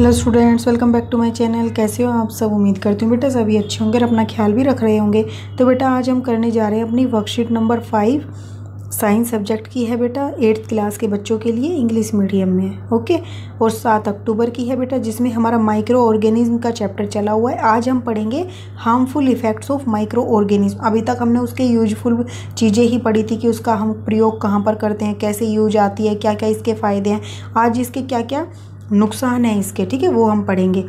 hello students welcome back to my channel कैसे हो आप सब उम्मीद करती हूँ बेटा सभी अच्छे होंगे और अपना ख्याल भी रख रहे होंगे तो बेटा आज हम करने जा रहे हैं अपनी worksheet number five science subject की है बेटा एट्थ क्लास के बच्चों के लिए इंग्लिश मीडियम में ओके और सात अक्टूबर की है बेटा जिसमें हमारा माइक्रो ऑर्गेनिज्म का चैप्टर चला हुआ है आज हम पढ़ेंगे harmful effects of microorganism अभी तक हमने उसके यूजफुल चीज़ें ही पढ़ी थी कि उसका हम प्रयोग कहाँ पर करते हैं कैसे यूज आती है क्या क्या इसके फ़ायदे हैं आज इसके क्या क्या नुकसान हैं इसके ठीक है वो हम पढ़ेंगे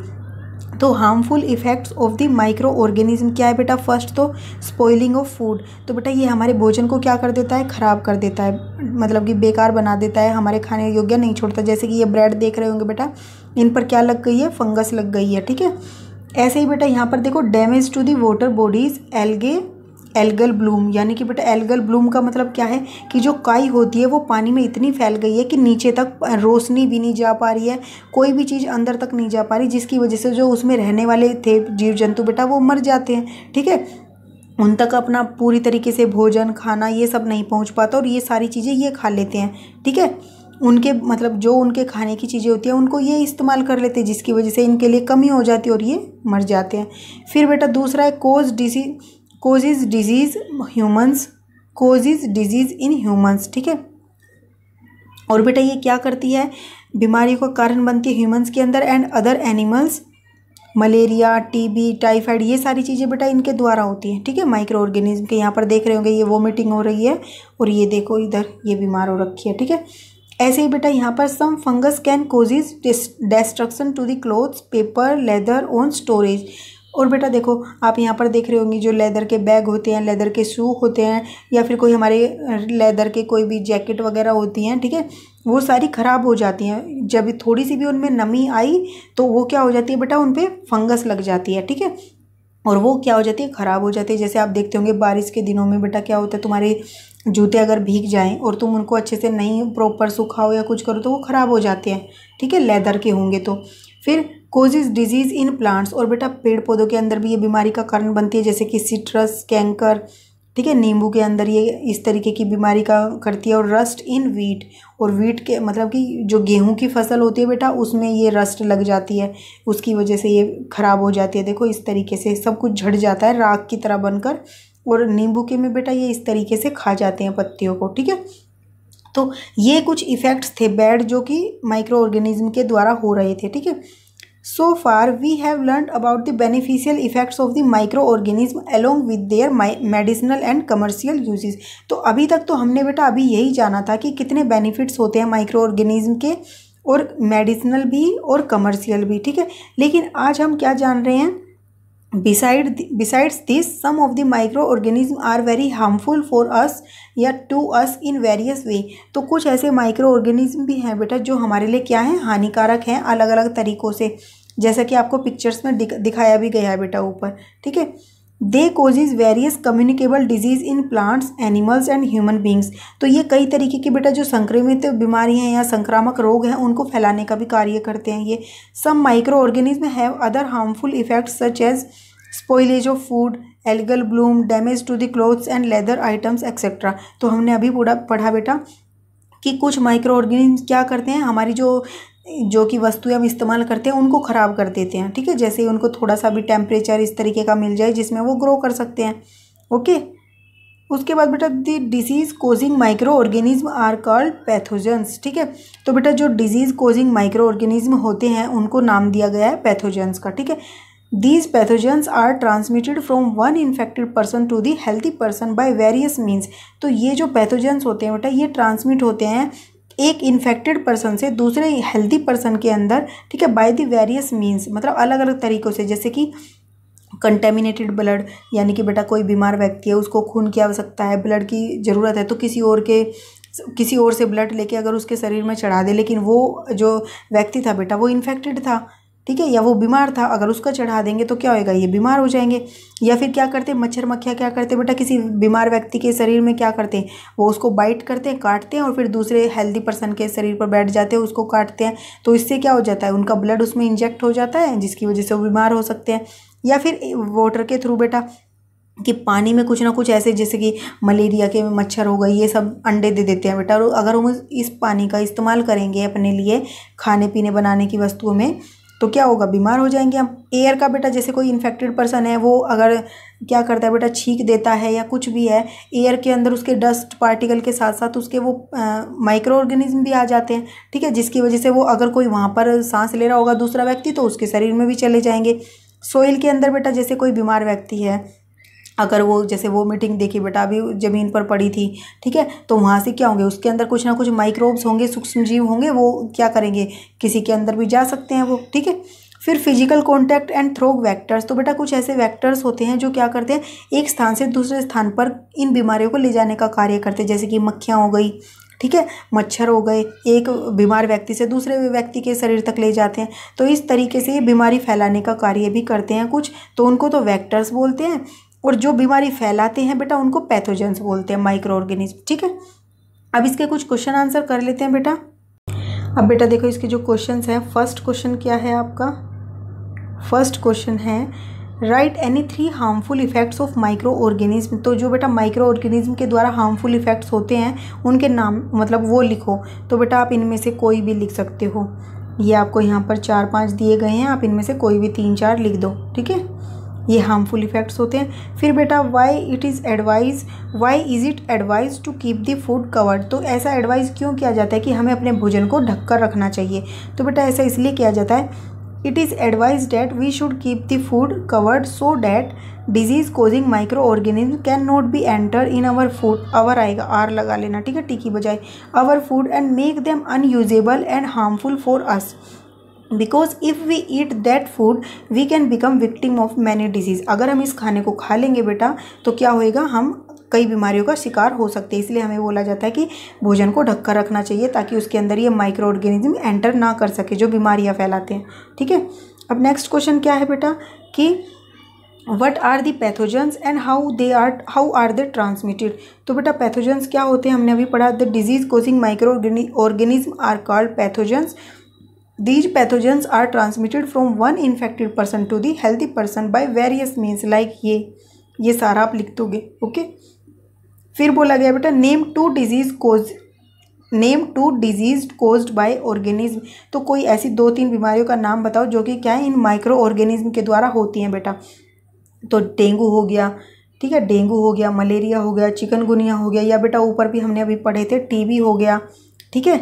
तो harmful effects of the microorganism क्या है बेटा फर्स्ट तो स्पॉइलिंग ऑफ फूड तो बेटा ये हमारे भोजन को क्या कर देता है ख़राब कर देता है मतलब कि बेकार बना देता है हमारे खाने योग्य नहीं छोड़ता जैसे कि ये ब्रेड देख रहे होंगे बेटा इन पर क्या लग गई है फंगस लग गई है ठीक है ऐसे ही बेटा यहाँ पर देखो damage to the water bodies algae algal bloom यानी कि बेटा एल्गल ब्लूम का मतलब क्या है कि जो काई होती है वो पानी में इतनी फैल गई है कि नीचे तक रोशनी भी नहीं जा पा रही है कोई भी चीज़ अंदर तक नहीं जा पा रही जिसकी वजह से जो उसमें रहने वाले थे जीव जंतु बेटा वो मर जाते हैं ठीक है उन तक अपना पूरी तरीके से भोजन खाना ये सब नहीं पहुँच पाता और ये सारी चीज़ें ये खा लेते हैं ठीक है उनके मतलब जो उनके खाने की चीज़ें होती हैं उनको ये इस्तेमाल कर लेते हैं जिसकी वजह से इनके लिए कमी हो जाती है और ये मर जाते हैं फिर बेटा दूसरा है कोज डिसी causes disease humans causes disease in humans ठीक है और बेटा ये क्या करती है बीमारी का कारण बनती है ह्यूमंस के अंदर and other animals malaria TB typhoid ये सारी चीज़ें बेटा इनके द्वारा होती हैं ठीक है माइक्रो ऑर्गेनिज्म के यहाँ पर देख रहे होंगे ये वोमिटिंग हो रही है और ये देखो इधर ये बीमार हो रखी है ठीक है ऐसे ही बेटा यहाँ पर some fungus can causes destruction to the clothes paper leather on storage और बेटा देखो आप यहाँ पर देख रहे होंगे जो लेदर के बैग होते हैं लेदर के शू होते हैं या फिर कोई हमारे लेदर के कोई भी जैकेट वगैरह होती हैं ठीक है वो सारी ख़राब हो जाती हैं जब थोड़ी सी भी उनमें नमी आई तो वो क्या हो जाती है बेटा उन पर फंगस लग जाती है ठीक है और वो क्या हो जाती है ख़राब हो जाती है जैसे आप देखते होंगे बारिश के दिनों में बेटा क्या होता है तुम्हारे जूते अगर भीग जाएं और तुम उनको अच्छे से नहीं प्रॉपर सुखाओ या कुछ करो तो वो ख़राब हो जाते हैं ठीक है लेदर के होंगे तो फिर कोजिज़ डिजीज़ इन प्लांट्स और बेटा पेड़ पौधों के अंदर भी ये बीमारी का कारण बनती है जैसे कि सिट्रस कैंकर ठीक है नींबू के अंदर ये इस तरीके की बीमारी का करती है और रस्ट इन वीट और वीट के मतलब कि जो गेहूं की फसल होती है बेटा उसमें ये रस्ट लग जाती है उसकी वजह से ये ख़राब हो जाती है देखो इस तरीके से सब कुछ झड़ जाता है राख की तरह बनकर और नींबू के में बेटा ये इस तरीके से खा जाते हैं पत्तियों को ठीक है तो ये कुछ इफ़ेक्ट्स थे बैड जो कि माइक्रो ऑर्गेनिज्म के द्वारा हो रहे थे ठीक है so far we have learn about the beneficial effects of the microorganism along with their medicinal and commercial uses तो अभी तक तो हमने बेटा अभी यही जाना था कि कितने बेनिफिट्स होते हैं माइक्रो ऑर्गेनिज्म के और मेडिसिनल भी और कमर्शियल भी ठीक है लेकिन आज हम क्या जान रहे हैं beside besides this some of the microorganism are very harmful for us या टू अस इन वेरियस वे तो कुछ ऐसे माइक्रो ऑर्गेनिज्म भी हैं बेटा जो हमारे लिए क्या हैं हानिकारक हैं अलग अलग तरीक़ों से जैसा कि आपको पिक्चर्स में दिखाया भी गया है बेटा ऊपर ठीक है they causes various communicable disease in plants animals and human beings तो ये कई तरीके के बेटा जो संक्रमित हैं या संक्रामक रोग हैं उनको फैलाने का भी कार्य करते हैं ये some microorganism have other harmful effects such as spoilage of food algal bloom damage to the clothes and leather items etcetera तो हमने अभी पूरा पढ़ा बेटा कि कुछ माइक्रो ऑर्गेनिज्म क्या करते हैं हमारी जो जो कि वस्तुएं हम इस्तेमाल करते हैं उनको ख़राब कर देते हैं ठीक है जैसे ही उनको थोड़ा सा भी टेम्परेचर इस तरीके का मिल जाए जिसमें वो ग्रो कर सकते हैं ओके उसके बाद बेटा the disease causing microorganism are called pathogens ठीक है तो बेटा जो डिजीज़ कोजिंग माइक्रो ऑर्गेनिज्म होते हैं उनको नाम दिया गया है पैथोजेंस का ठीक है these pathogens are transmitted from one infected person to the healthy person by various means तो ये जो पैथोजेंस होते हैं बेटा ये ट्रांसमिट होते हैं एक इन्फेक्टेड पर्सन से दूसरे हेल्दी पर्सन के अंदर ठीक है बाय द वेरियस मीन्स मतलब अलग अलग तरीक़ों से जैसे कि कंटेमिनेटेड ब्लड यानी कि बेटा कोई बीमार व्यक्ति है उसको खून की आवश्यकता है ब्लड की ज़रूरत है तो किसी और के किसी और से ब्लड लेके अगर उसके शरीर में चढ़ा दे लेकिन वो जो व्यक्ति था बेटा वो इन्फेक्टेड था ठीक है या वो बीमार था अगर उसका चढ़ा देंगे तो क्या होएगा ये बीमार हो जाएंगे या फिर क्या करते हैं मच्छर मक्खियाँ क्या करते हैं बेटा किसी बीमार व्यक्ति के शरीर में क्या करते हैं वो उसको बाइट करते हैं काटते हैं और फिर दूसरे हेल्दी पर्सन के शरीर पर बैठ जाते हैं उसको काटते हैं तो इससे क्या हो जाता है उनका ब्लड उसमें इंजेक्ट हो जाता है जिसकी वजह से वो बीमार हो सकते हैं या फिर वाटर के थ्रू बेटा कि पानी में कुछ ना कुछ ऐसे जैसे कि मलेरिया के मच्छर हो गए ये सब अंडे दे देते हैं बेटा और अगर हम इस पानी का इस्तेमाल करेंगे अपने लिए खाने पीने बनाने की वस्तुओं में तो क्या होगा बीमार हो जाएंगे हम एयर का बेटा जैसे कोई इन्फेक्टेड पर्सन है वो अगर क्या करता है बेटा छींक देता है या कुछ भी है एयर के अंदर उसके डस्ट पार्टिकल के साथ साथ उसके वो माइक्रो ऑर्गेनिज्म भी आ जाते हैं ठीक है जिसकी वजह से वो अगर कोई वहाँ पर सांस ले रहा होगा दूसरा व्यक्ति तो उसके शरीर में भी चले जाएंगे सोइल के अंदर बेटा जैसे कोई बीमार व्यक्ति है अगर वो जैसे वो मीटिंग देखी बेटा अभी ज़मीन पर पड़ी थी ठीक है तो वहाँ से क्या होंगे उसके अंदर कुछ ना कुछ माइक्रोब्स होंगे सूक्ष्म जीव होंगे वो क्या करेंगे किसी के अंदर भी जा सकते हैं वो ठीक है फिर physical contact and through vectors तो बेटा कुछ ऐसे वैक्टर्स होते हैं जो क्या करते हैं एक स्थान से दूसरे स्थान पर इन बीमारियों को ले जाने का कार्य करते हैं जैसे कि मक्खियाँ हो गई ठीक है मच्छर हो गए एक बीमार व्यक्ति से दूसरे व्यक्ति के शरीर तक ले जाते हैं तो इस तरीके से ये बीमारी फैलाने का कार्य भी करते हैं कुछ तो उनको तो वैक्टर्स बोलते हैं और जो बीमारी फैलाते हैं बेटा उनको पैथोजेंस बोलते हैं माइक्रो ऑर्गेनिज्म ठीक है अब इसके कुछ क्वेश्चन आंसर कर लेते हैं बेटा अब बेटा देखो इसके जो क्वेश्चन हैं फर्स्ट क्वेश्चन क्या है आपका फर्स्ट क्वेश्चन है right any three harmful effects of microorganism तो जो बेटा माइक्रो ऑर्गेनिज्म के द्वारा हार्मफुल इफेक्ट्स होते हैं उनके नाम मतलब वो लिखो तो बेटा आप इनमें से कोई भी लिख सकते हो ये आपको यहाँ पर चार पांच दिए गए हैं आप इनमें से कोई भी तीन चार लिख दो ठीक है ये हार्मफुल इफेक्ट्स होते हैं फिर बेटा why it is advise why is it advise to keep the food covered तो ऐसा एडवाइस क्यों किया जाता है कि हमें अपने भोजन को ढककर रखना चाहिए तो बेटा ऐसा इसलिए किया जाता है it is advise that we should keep the food covered so that disease causing microorganism can not be enter in our food our आएगा आर लगा लेना ठीक है टिकी बजाय our food and make them unusable and harmful for us because if we eat that food we can become victim of many disease अगर हम इस खाने को खा लेंगे बेटा तो क्या होएगा हम कई बीमारियों का शिकार हो सकते हैं इसलिए हमें बोला जाता है कि भोजन को ढककर रखना चाहिए ताकि उसके अंदर ये माइक्रो ऑर्गेनिज्म एंटर ना कर सके जो बीमारियाँ फैलाते हैं ठीक है अब नेक्स्ट क्वेश्चन क्या है बेटा कि what are the pathogens and how they are how are they transmitted तो बेटा पैथोजेंस क्या होते हैं हमने अभी पढ़ा the disease causing microorganism are called pathogens These pathogens are transmitted from one infected person to the healthy person by various means like ये ये सारा आप लिख दोगे ओके फिर बोला गया बेटा name to disease cause name to disease cause by organism तो कोई ऐसी दो तीन बीमारियों का नाम बताओ जो कि क्या है इन माइक्रो ऑर्गेनिज्म के द्वारा होती हैं बेटा तो डेंगू हो गया ठीक है डेंगू हो गया मलेरिया हो गया चिकनगुनिया हो गया या बेटा ऊपर भी हमने अभी पढ़े थे टीबी हो गया ठीक है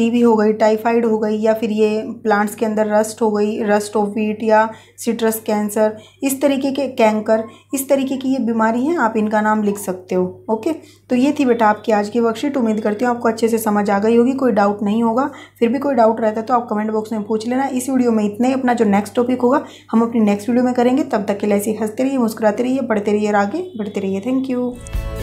टीबी हो गई टाइफाइड हो गई या फिर ये प्लांट्स के अंदर रस्ट हो गई रस्ट ऑफ वीट या सिट्रस कैंसर इस तरीके के कैंकर इस तरीके की ये बीमारी हैं आप इनका नाम लिख सकते हो ओके तो ये थी बेटा आपकी आज की वर्कशीट उम्मीद करती हूँ आपको अच्छे से समझ आ गई होगी कोई डाउट नहीं होगा फिर भी कोई डाउट रहता है तो आप कमेंट बॉक्स में पूछ लेना इस वीडियो में इतना ही अपना जो नेक्स्ट टॉपिक होगा हम अपनी नेक्स्ट वीडियो में करेंगे तब तक के लिए ऐसे हंसते रहिए मुस्कुराते रहिए पढ़ते रहिए आगे बढ़ते रहिए थैंक यू